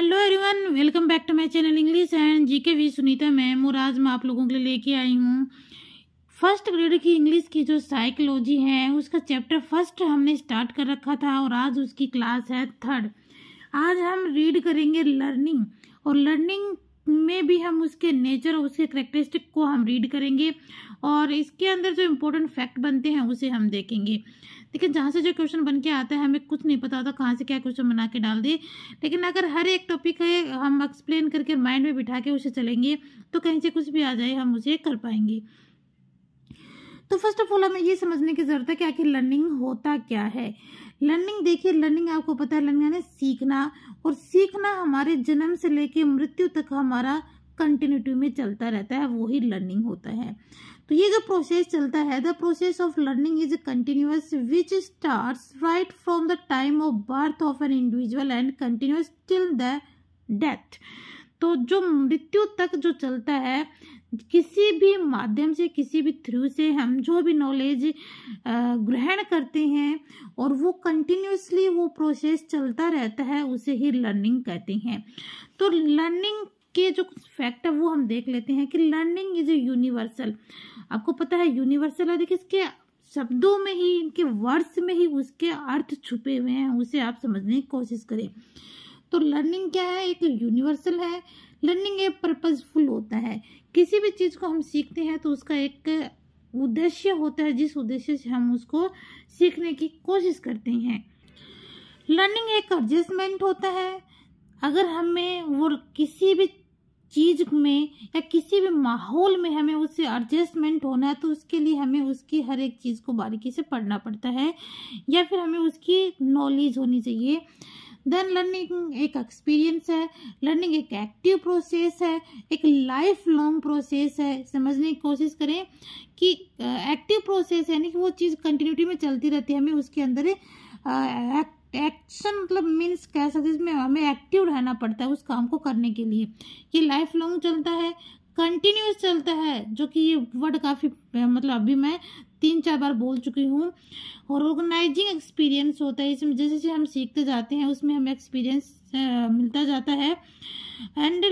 hello everyone welcome back to my channel English and GK we Sunita ma'am और आज मैं आप लोगों के लिए लेके आई हूँ फर्स्ट ग्रेड की इंग्लिश की जो साइकोलॉजी है उसका चैप्टर फर्स्ट हमने स्टार्ट कर रखा था और आज उसकी क्लास है थर्ड आज हम रीड करेंगे लर्निंग और लर्निंग में भी हम उसके नेचर और उसके करेक्टरिस्टिक को हम रीड करेंगे और इसके अंदर जो इम्पोर्टेंट फैक्ट बनते हैं उसे हम देखेंगे लेकिन जहाँ से जो क्वेश्चन बन के आता है हमें कुछ नहीं पता होता कहाँ से क्या क्वेश्चन बना के डाल दिए लेकिन अगर हर एक टॉपिक है हम एक्सप्लेन करके माइंड में बिठा के उसे चलेंगे तो कहीं से कुछ भी आ जाए हम उसे कर पाएंगे तो फर्स्ट ऑफ ऑल हमें ये समझने की ज़रूरत है कि आखिर लर्निंग होता क्या है लर्निंग देखिए लर्निंग आपको पता है लर्निंग यानी सीखना और सीखना हमारे जन्म से लेके मृत्यु तक हमारा कंटिन्यूटी में चलता रहता है वही लर्निंग होता है तो ये जो प्रोसेस चलता है the process of learning is continuous which start right from the time of birth of an individual and continues till the death तो जो मृत्यु तक जो चलता है किसी भी माध्यम से किसी भी थ्रू से हम जो भी नॉलेज ग्रहण करते हैं और वो कंटिन्यूसली वो प्रोसेस चलता रहता है उसे ही लर्निंग कहते हैं तो लर्निंग के जो फैक्ट है वो हम देख लेते हैं कि लर्निंग इज ए यूनिवर्सल आपको पता है यूनिवर्सल है देखिए इसके शब्दों में ही इनके वर्ड्स में ही उसके अर्थ छुपे हुए हैं उसे आप समझने की कोशिश करें तो लर्निंग क्या है एक यूनिवर्सल है लर्निंग एक पर्पजफुल होता है किसी भी चीज़ को हम सीखते हैं तो उसका एक उद्देश्य होता है जिस उद्देश्य से हम उसको सीखने की कोशिश करते हैं लर्निंग एक एडजस्टमेंट होता है अगर हमें वो किसी भी चीज में या किसी भी माहौल में हमें उससे एडजस्टमेंट होना है तो उसके लिए हमें उसकी हर एक चीज़ को बारीकी से पढ़ना पड़ता है या फिर हमें उसकी नॉलेज होनी चाहिए देन लर्निंग एक एक्सपीरियंस है लर्निंग एक एक्टिव प्रोसेस है एक लाइफ लॉन्ग प्रोसेस है समझने की कोशिश करें कि एक्टिव uh, प्रोसेस यानी कि वो चीज़ कंटिन्यूटी में चलती रहती है हमें उसके अंदर एक्ट uh, एक्शन मतलब मीन्स कह सकते इसमें हमें एक्टिव रहना पड़ता है उस काम को करने के लिए ये लाइफ लॉन्ग चलता है कंटिन्यूस चलता है जो कि ये वर्ड काफ़ी मतलब अभी मैं तीन चार बार बोल चुकी हूँ और ऑर्गेनाइजिंग एक्सपीरियंस होता है इसमें जैसे जैसे हम सीखते जाते हैं उसमें हमें एक्सपीरियंस मिलता जाता है and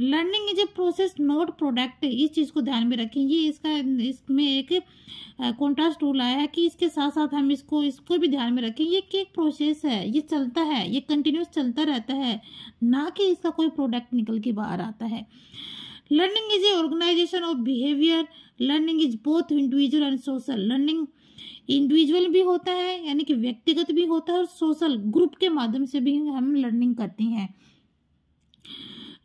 learning is a process not product इस चीज़ को ध्यान में रखें ये इसका इसमें एक कॉन्ट्रास्ट रूल आया है कि इसके साथ साथ हम इसको इसको भी ध्यान में रखें ये एक प्रोसेस है ये चलता है ये कंटिन्यूस चलता रहता है ना कि इसका कोई प्रोडक्ट निकल के बाहर आता है learning is a organization of behaviour learning is both individual and social learning individual भी होता है यानी कि व्यक्तिगत भी होता है और सोशल ग्रुप के माध्यम से भी हम लर्निंग करते हैं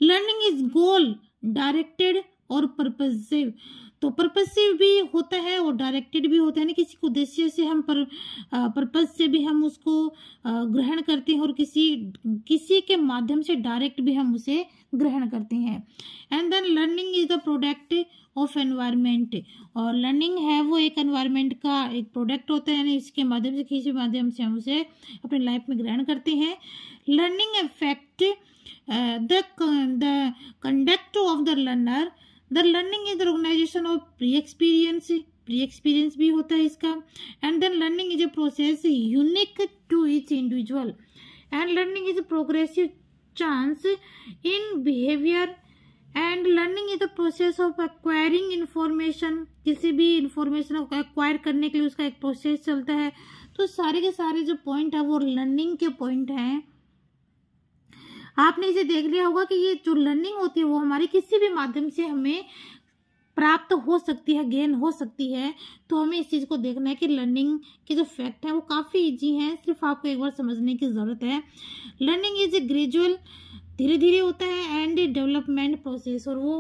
लर्निंग इज गोल डायरेक्टेड और परपजिव तो पर्पसिव भी होता है और डायरेक्टेड भी होता है ना किसी उद्देश्य से हम पर पर्पज से भी हम उसको ग्रहण करते हैं और किसी किसी के माध्यम से डायरेक्ट भी हम उसे ग्रहण करते हैं and then learning is the product of environment और लर्निंग है वो एक एनवायरमेंट का एक प्रोडक्ट होता है यानी इसके माध्यम से किसी माध्यम से हम उसे अपने लाइफ में ग्रहण करते हैं learning effect the conduct of the learner the learning is organization of pre experience pre experience भी होता है इसका and then learning is a process unique to each individual and learning is a progressive chance in behaviour and learning is a process of acquiring information किसी भी information को acquire करने के लिए उसका एक प्रोसेस चलता है तो सारे के सारे जो पॉइंट है वो लर्निंग के पॉइंट हैं आपने इसे देख लिया होगा कि ये जो लर्निंग होती है वो हमारे किसी भी माध्यम से हमें प्राप्त हो सकती है गेन हो सकती है तो हमें इस चीज़ को देखना है कि लर्निंग के जो फैक्ट हैं वो काफ़ी इजी हैं सिर्फ आपको एक बार समझने की ज़रूरत है लर्निंग इज ए ग्रेजुअल धीरे धीरे होता है एंड डेवलपमेंट प्रोसेस और वो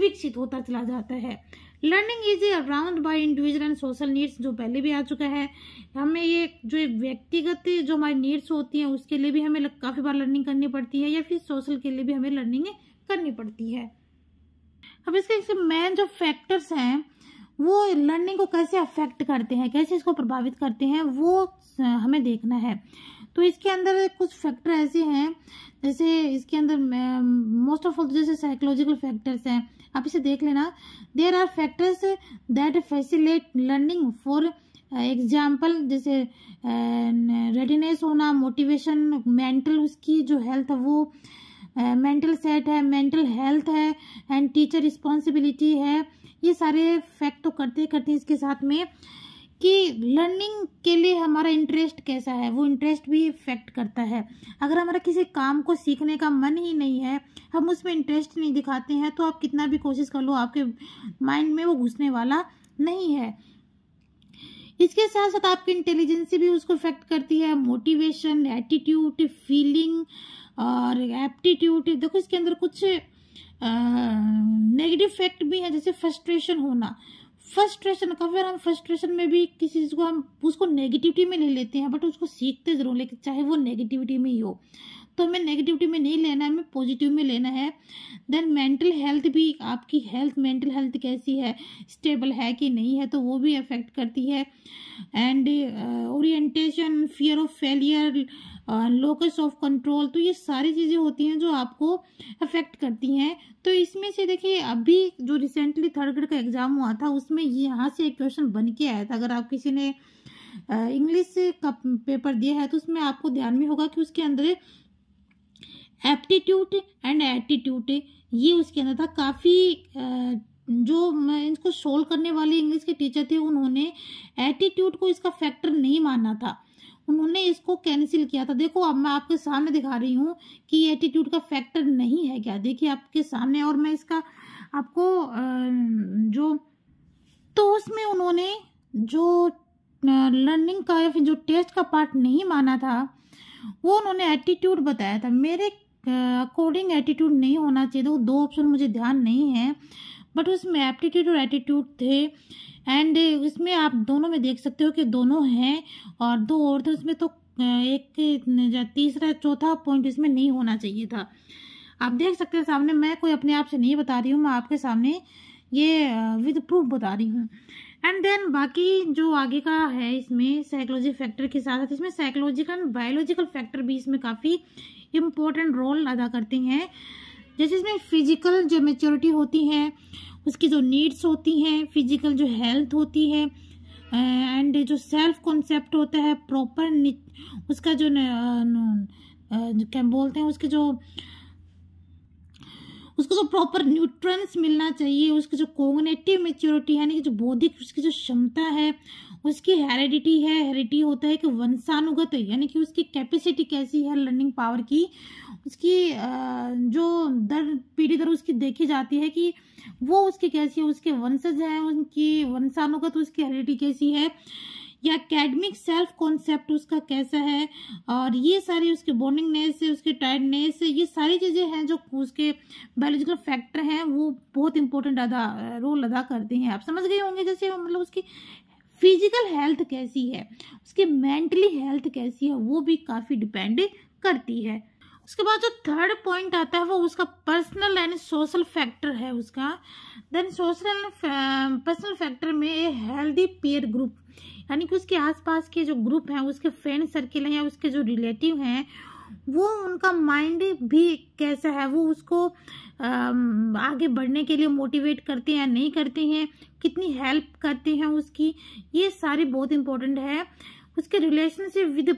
विकसित होता चला जाता है learning is around by individual and social needs जो पहले भी आ चुका है हमें ये जो एक व्यक्तिगत जो हमारी नीड्स होती हैं उसके लिए भी हमें काफ़ी बार लर्निंग करनी पड़ती है या फिर सोशल के लिए भी हमें लर्निंग करनी पड़ती है अब इसके मेन जो फैक्टर्स हैं वो लर्निंग को कैसे अफेक्ट करते हैं कैसे इसको प्रभावित करते हैं वो हमें देखना है तो इसके अंदर कुछ फैक्टर ऐसे हैं जैसे इसके अंदर मोस्ट ऑफ ऑल जैसे साइकोलॉजिकल फैक्टर्स हैं आप इसे देख लेना there are factors that facilitate learning for example जैसे रेडीनेस uh, होना मोटिवेशन मेंटल उसकी जो हेल्थ है वो मेंटल uh, सेट है मेंटल हेल्थ है एंड टीचर रिस्पॉन्सिबिलिटी है ये सारे फैक्ट तो करते करते इसके साथ में कि लर्निंग के लिए हमारा इंटरेस्ट कैसा है वो इंटरेस्ट भी इफेक्ट करता है अगर हमारा किसी काम को सीखने का मन ही नहीं है हम उसमें इंटरेस्ट नहीं दिखाते हैं तो आप कितना भी कोशिश कर लो आपके माइंड में वो घुसने वाला नहीं है इसके साथ साथ आपकी इंटेलिजेंसी भी उसको इफेक्ट करती है मोटिवेशन एटीट्यूड फीलिंग और एप्टीट्यूड देखो इसके अंदर कुछ नेगेटिव फैक्ट भी है जैसे फ्रस्ट्रेशन होना फ्रस्ट्रेशन काफी बार हम फ्रस्ट्रेशन में भी किसी चीज को हम उसको नेगेटिविटी में ले लेते हैं बट उसको सीखते जरूर लेकिन चाहे वो नेगेटिविटी में ही हो तो हमें नेगेटिविटी में नहीं लेना है हमें पॉजिटिव में लेना है देन मेंटल हेल्थ भी आपकी हेल्थ मेंटल हेल्थ कैसी है स्टेबल है कि नहीं है तो वो भी अफेक्ट करती है and orientation fear of failure locus of control तो ये सारी चीज़ें होती हैं जो आपको अफेक्ट करती हैं तो इसमें से देखिए अभी जो रिसेंटली थर्ड ग्रेड का एग्ज़ाम हुआ था उसमें यहाँ से एक क्वेश्चन बन के आया था अगर आप किसी ने इंग्लिश का पेपर दिया है तो उसमें आपको ध्यान में होगा कि उसके अंदर एप्टीट्यूड एंड एटीट्यूड ये उसके अंदर था काफ़ी जो इसको सोल्व करने वाले इंग्लिश के टीचर थे उन्होंने एटीट्यूड को इसका फैक्टर नहीं माना था उन्होंने इसको कैंसिल किया था देखो अब मैं आपके सामने दिखा रही हूँ कि एटीट्यूड का फैक्टर नहीं है क्या देखिए आपके सामने और मैं इसका आपको जो तो उसमें उन्होंने जो लर्निंग का या फिर जो टेस्ट का पार्ट नहीं माना था वो उन्होंने एटीट्यूड बताया था मेरे अकॉर्डिंग एटीट्यूड नहीं होना चाहिए था वो दो ऑप्शन मुझे ध्यान नहीं है बट उसमें एप्टीट्यूड और एटीट्यूड थे एंड इसमें आप दोनों में देख सकते हो कि दोनों हैं और दो और थे उसमें तो, तो एक तीसरा चौथा पॉइंट इसमें नहीं होना चाहिए था आप देख सकते हैं सामने मैं कोई अपने आप से नहीं बता रही हूँ मैं आपके सामने ये विद प्रूफ बता रही हूँ एंड देन बाकी जो आगे का है इसमें साइकोलॉजी फैक्टर के साथ साथ इसमें साइकोलॉजिकल बायोलॉजिकल फैक्टर भी इसमें काफ़ी इम्पोर्टेंट रोल अदा करती हैं जैसे इसमें फिजिकल जो मेचोरिटी होती है उसकी जो नीड्स होती हैं फिजिकल जो हेल्थ होती है एंड जो सेल्फ कॉन्सेप्ट होता है प्रॉपर उसका जो न, न, न, क्या बोलते हैं उसके जो उसको जो प्रॉपर न्यूट्रंस मिलना चाहिए उसकी जो कोगनेटिव मेच्योरिटी यानी कि जो बौद्धिक उसकी जो क्षमता है उसकी हेरिडिटी है हेरिडिटी होता है कि वंशानुगत यानी कि उसकी कैपेसिटी कैसी है लर्निंग पावर की उसकी जो दर पीढ़ी दर उसकी देखी जाती है कि वो उसकी कैसी है उसके वंशज हैं उनकी वंशानुगत उसकी हेरिडिटी कैसी है या एकेडमिक सेल्फ कॉन्सेप्ट उसका कैसा है और ये सारे उसके बॉन्डिंगनेस है उसके टायर्डनेस से ये सारी चीज़ें हैं जो उसके बायोलॉजिकल फैक्टर हैं वो बहुत इंपॉर्टेंट अदा रोल अदा करते हैं आप समझ गए होंगे जैसे मतलब उसकी फिजिकल हेल्थ कैसी है उसकी मेंटली हेल्थ कैसी है वो भी काफ़ी डिपेंड करती है उसके बाद जो थर्ड पॉइंट आता है वो उसका पर्सनल एंड सोशल फैक्टर है उसका देन सोशल पर्सनल फैक्टर में ए हेल्दी पेयर ग्रुप यानी कि उसके आसपास के जो ग्रुप हैं उसके फ्रेंड सर्किल हैं या उसके जो रिलेटिव हैं वो उनका माइंड भी कैसा है वो उसको आगे बढ़ने के लिए मोटिवेट करते हैं या नहीं करते हैं कितनी हेल्प करते हैं उसकी ये सारे बहुत इम्पोर्टेंट है उसके रिलेशनशिप विद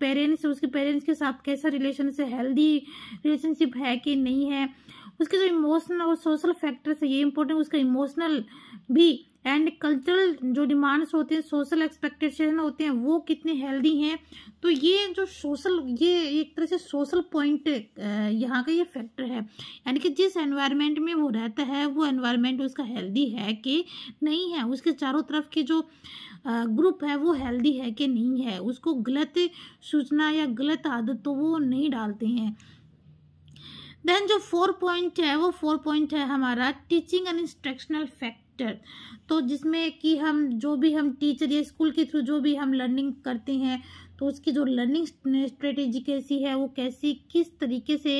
पेरेंट्स उसके पेरेंट्स के साथ कैसा रिलेशनशिप हेल्दी रिलेशनशिप है कि नहीं है उसके जो इमोशनल और सोशल फैक्टर्स है ये इम्पोर्टेंट उसका इमोशनल भी एंड कल्चरल जो डिमांड्स होते हैं सोशल एक्सपेक्टेशन होते हैं वो कितने हेल्दी हैं तो ये जो सोशल ये एक तरह से सोशल पॉइंट यहाँ का ये फैक्टर है यानी कि जिस एनवायरनमेंट में वो रहता है वो एनवायरनमेंट उसका हेल्दी है कि नहीं है उसके चारों तरफ के जो ग्रुप है वो हेल्दी है कि नहीं है उसको गलत सूचना या गलत आदत तो वो नहीं डालते हैं देन जो फोर पॉइंट है वो फोर पॉइंट है हमारा teaching and instructional fact teacher तो जिसमें कि हम जो भी हम टीचर या स्कूल के थ्रू जो भी हम लर्निंग करते हैं तो उसकी जो लर्निंग स्ट्रेटेजी कैसी है वो कैसी किस तरीके से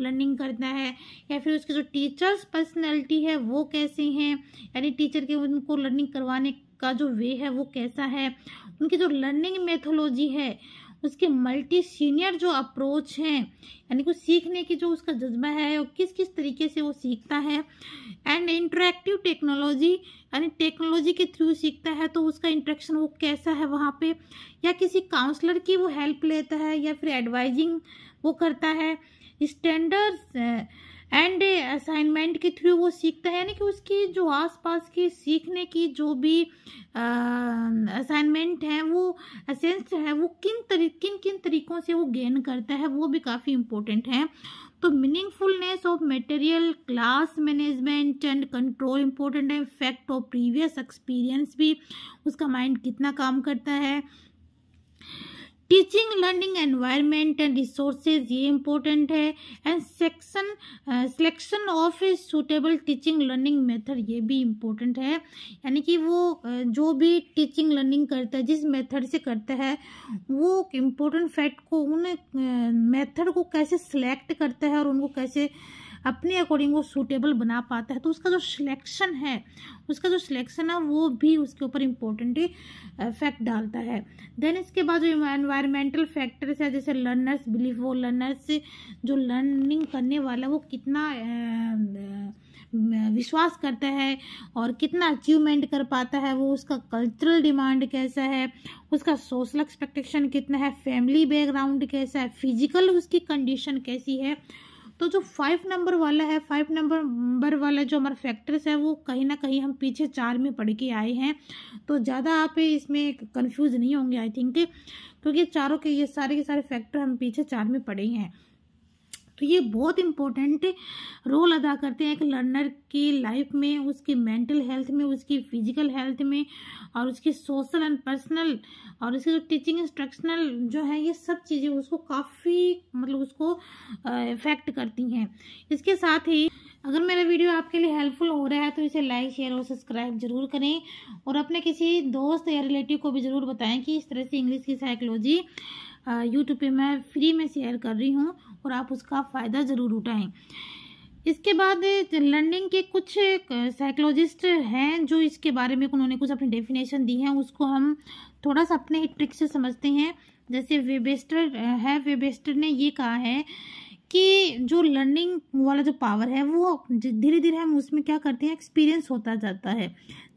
लर्निंग करना है या फिर उसकी जो टीचर्स पर्सनैलिटी है वो कैसे हैं यानी टीचर के उनको लर्निंग करवाने का जो वे है वो कैसा है उनकी जो लर्निंग मेथोलॉजी है उसके मल्टी सीनियर जो अप्रोच हैं यानी कुछ सीखने की जो उसका जज्बा है और किस किस तरीके से वो सीखता है एंड इंटरेक्टिव टेक्नोलॉजी यानी टेक्नोलॉजी के थ्रू सीखता है तो उसका इंट्रैक्शन वो कैसा है वहाँ पे या किसी काउंसलर की वो हेल्प लेता है या फिर एडवाइजिंग वो करता है स्टैंडर्ड्स एंड असाइनमेंट uh, के थ्रू वो सीखता है यानी कि उसकी जो आसपास की सीखने की जो भी असाइनमेंट हैं वो असेंस है वो किन तरी किन किन तरीक़ों से वो गेन करता है वो भी काफ़ी इम्पोर्टेंट है तो meaningfulness of material class management and control important है फैक्ट ऑफ प्रीवियस एक्सपीरियंस भी उसका माइंड कितना काम करता है teaching learning environment and resources ये इम्पोर्टेंट है and section selection of a suitable teaching learning method ये भी इम्पोर्टेंट है यानी कि वो uh, जो भी टीचिंग लर्निंग करता है जिस मेथड से करता है वो इम्पोर्टेंट फैक्ट को उन मेथड uh, को कैसे सिलेक्ट करता है और उनको कैसे uh, अपने अकॉर्डिंग वो सूटेबल बना पाता है तो उसका जो सिलेक्शन है उसका जो सिलेक्शन है वो भी उसके ऊपर इम्पोर्टेंट इफेक्ट डालता है देन इसके बाद जो एनवायरमेंटल फैक्टर्स है जैसे लर्नर्स बिलीव वो लर्नर्स जो लर्निंग करने वाला वो कितना विश्वास करता है और कितना अचीवमेंट कर पाता है वो उसका कल्चरल डिमांड कैसा है उसका सोशल एक्सपेक्टेशन कितना है फैमिली बैकग्राउंड कैसा है फिजिकल उसकी कंडीशन कैसी है तो जो फाइव नंबर वाला है फाइव नंबर वाला जो हमारा फैक्टर्स है वो कहीं ना कहीं हम पीछे चार में पढ़ के आए हैं तो ज़्यादा आप इसमें कन्फ्यूज़ नहीं होंगे आई थिंक क्योंकि चारों के ये सारे के सारे फैक्टर हम पीछे चार में पढ़े हैं तो ये बहुत इम्पोर्टेंट रोल अदा करते हैं एक लर्नर की लाइफ में उसकी मेंटल हेल्थ में उसकी फिजिकल हेल्थ में और उसकी सोशल एंड पर्सनल और उसकी जो टीचिंग इंस्ट्रक्शनल जो है ये सब चीज़ें उसको काफ़ी मतलब उसको इफेक्ट करती हैं इसके साथ ही अगर मेरा वीडियो आपके लिए हेल्पफुल हो रहा है तो इसे लाइक शेयर और सब्सक्राइब जरूर करें और अपने किसी दोस्त या रिलेटिव को भी ज़रूर बताएं कि इस तरह से इंग्लिश की साइकोलॉजी यूट्यूब पे मैं फ्री में शेयर कर रही हूँ और आप उसका फ़ायदा ज़रूर उठाएं इसके बाद लर्निंग के कुछ साइकोलॉजिस्ट हैं जो इसके बारे में उन्होंने कुछ अपनी डेफिनेशन दी है उसको हम थोड़ा सा अपने ही ट्रिक से समझते हैं जैसे वेबेस्टर है वेबेस्टर ने ये कहा है कि जो लर्निंग वाला जो पावर है वो धीरे धीरे हम उसमें क्या करते हैं एक्सपीरियंस होता जाता है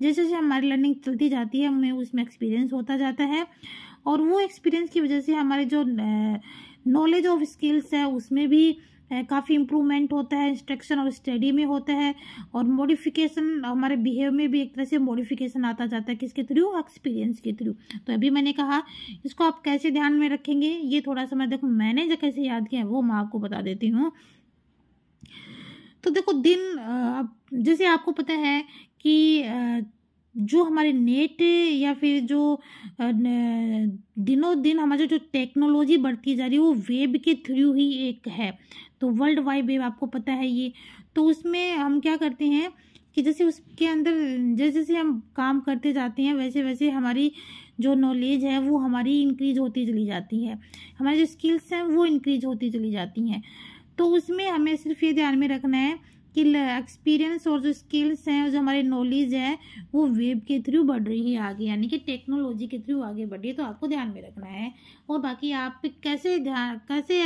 जैसे जैसे हमारी लर्निंग चलती जाती है हमें उसमें एक्सपीरियंस होता जाता है और वो एक्सपीरियंस की वजह से हमारे जो नॉलेज ऑफ स्किल्स है उसमें भी काफ़ी इम्प्रूवमेंट होता है इंस्ट्रक्शन और स्टडी में होता है और मॉडिफिकेशन हमारे बिहेव में भी एक तरह से मॉडिफिकेशन आता जाता है किसके थ्रू एक्सपीरियंस के थ्रू तो अभी मैंने कहा इसको आप कैसे ध्यान में रखेंगे ये थोड़ा सा मैं देखो मैंने जो कैसे याद किया है वो मैं आपको बता देती हूँ तो देखो दिन जैसे आपको पता है कि जो हमारे नेट या फिर जो दिनों दिन हमारी जो टेक्नोलॉजी बढ़ती जा रही है वो वेब के थ्रू ही एक है तो वर्ल्ड वाइड वेब आपको पता है ये तो उसमें हम क्या करते हैं कि जैसे उसके अंदर जैसे जैसे हम काम करते जाते हैं वैसे वैसे हमारी जो नॉलेज है वो हमारी इंक्रीज होती चली जाती है हमारी जो स्किल्स हैं वो इंक्रीज होती चली जाती हैं तो उसमें हमें सिर्फ ये ध्यान में रखना है स्किल एक्सपीरियंस और जो स्किल्स हैं और जो हमारे नॉलेज है वो वेब के थ्रू बढ़ रही है आगे यानी कि टेक्नोलॉजी के थ्रू आगे बढ़ रही है तो आपको ध्यान में रखना है और बाकी आप कैसे ध्यान कैसे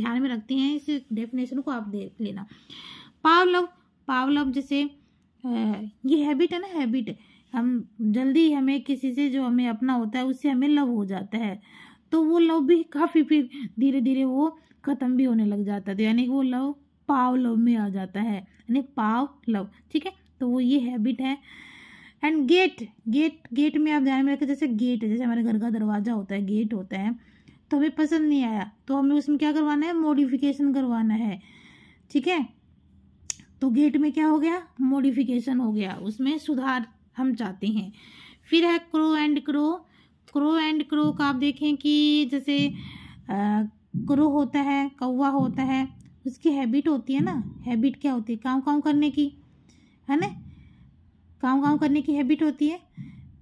ध्यान में रखते हैं इस डेफिनेशन को आप देख लेना पावलव पावलव जैसे ये हैबिट है ना हैबिट हम जल्दी हमें किसी से जो हमें अपना होता है उससे हमें लव हो जाता है तो वो लव भी काफ़ी फिर धीरे धीरे वो ख़त्म भी होने लग जाता था तो यानी कि वो लव पावलव में आ जाता है यानी पावलव ठीक है तो वो ये हैबिट है एंड गेट गेट गेट में आप ध्यान में रखें जैसे गेट है जैसे हमारे घर का दरवाजा होता है गेट होता है तो हमें पसंद नहीं आया तो हमें उसमें क्या करवाना है मॉडिफिकेशन करवाना है ठीक है तो गेट में क्या हो गया मॉडिफिकेशन हो गया उसमें सुधार हम चाहते हैं फिर है Crow and Crow Crow and Crow का आप देखें कि जैसे आ, क्रो होता है कौवा होता है उसकी हैबिट होती है ना हैबिट क्या होती है काम काँव करने की है ना काम काम करने की हैबिट होती है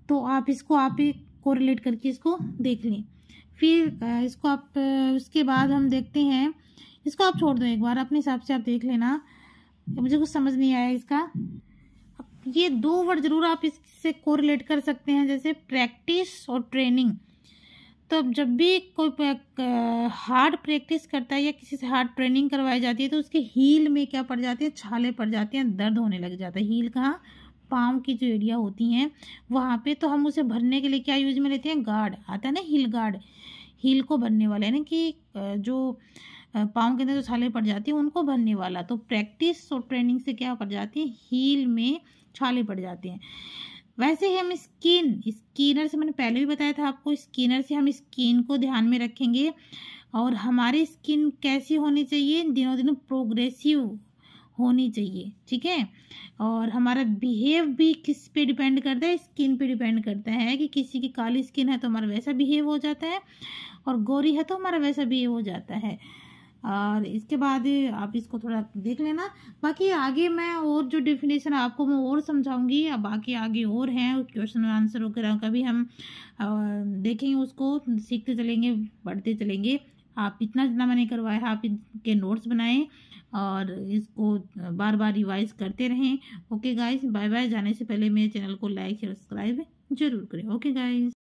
तो आप इसको आप ही कोरिलेट करके इसको देख लें फिर इसको आप उसके बाद हम देखते हैं इसको आप छोड़ दो एक बार अपने हिसाब से आप देख लेना मुझे कुछ समझ नहीं आया इसका ये दो वर्ड ज़रूर आप इससे कोरिलेट कर सकते हैं जैसे प्रैक्टिस और ट्रेनिंग तो जब भी कोई हार्ड प्रैक्टिस करता है या किसी से हार्ड ट्रेनिंग करवाई जाती है तो उसके हील में क्या पड़ जाते हैं छाले पड़ जाते हैं दर्द होने लग जाता है हील कहाँ पाँव की जो एरिया होती हैं वहाँ पे तो हम उसे भरने के लिए क्या यूज में लेते हैं गार्ड आता है ना हील गार्ड हील को भरने वाला यानी कि जो पाँव के अंदर जो छाले पड़ जाती हैं उनको भरने वाला तो प्रैक्टिस और ट्रेनिंग से क्या पड़ जाती है हील में छाले पड़ जाते हैं वैसे ही हम स्किन स्किनर से मैंने पहले भी बताया था आपको स्किनर से हम स्किन को ध्यान में रखेंगे और हमारी स्किन कैसी होनी चाहिए दिनों दिनों प्रोग्रेसिव होनी चाहिए ठीक है और हमारा बिहेव भी किस पे डिपेंड करता है स्किन पे डिपेंड करता है कि किसी की काली स्किन है तो हमारा वैसा बिहेव हो जाता है और गोरी है तो हमारा वैसा बिहेव हो जाता है और इसके बाद आप इसको थोड़ा देख लेना बाकी आगे मैं और जो डेफिनेशन आपको मैं और समझाऊंगी बाकी आगे और हैं क्वेश्चन और आंसर वगैरह का भी हम देखेंगे उसको सीखते चलेंगे बढ़ते चलेंगे आप इतना जितना मैंने करवाया है आप इनके नोट्स बनाएं और इसको बार बार रिवाइज करते रहें ओके गाइस बाय बाय जाने से पहले मेरे चैनल को लाइक सब्सक्राइब जरूर करें ओके गाइस